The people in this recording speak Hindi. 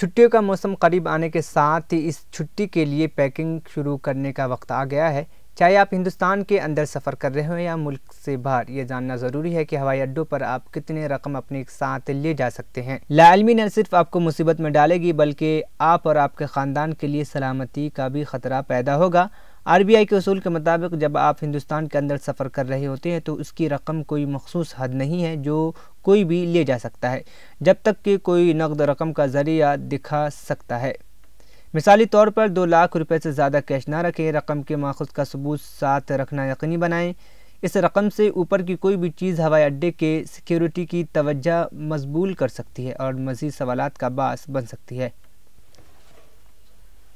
छुट्टियों का मौसम करीब आने के साथ ही इस छुट्टी के लिए पैकिंग शुरू करने का वक्त आ गया है चाहे आप हिंदुस्तान के अंदर सफ़र कर रहे हो या मुल्क से बाहर ये जानना ज़रूरी है कि हवाई अड्डों पर आप कितने रकम अपने साथ ले जा सकते हैं लालमी न सिर्फ आपको मुसीबत में डालेगी बल्कि आप और आपके ख़ानदान के लिए सलामती का भी ख़तरा पैदा होगा आरबीआई के असूल के मुताबिक जब आप हिंदुस्तान के अंदर सफ़र कर रहे होते हैं तो उसकी रकम कोई मखसूस हद नहीं है जो कोई भी ले जा सकता है जब तक कि कोई नकद रकम का जरिया दिखा सकता है मिसाली तौर पर दो लाख रुपए से ज़्यादा कैश ना रखें रकम के माखज का सबूत साथ रखना यकीनी बनाएं इस रकम से ऊपर की कोई भी चीज़ हवाई अड्डे के सिक्योरिटी की तवज्जा मजबूल कर सकती है और मज़ीद सवाल का बास बन सकती है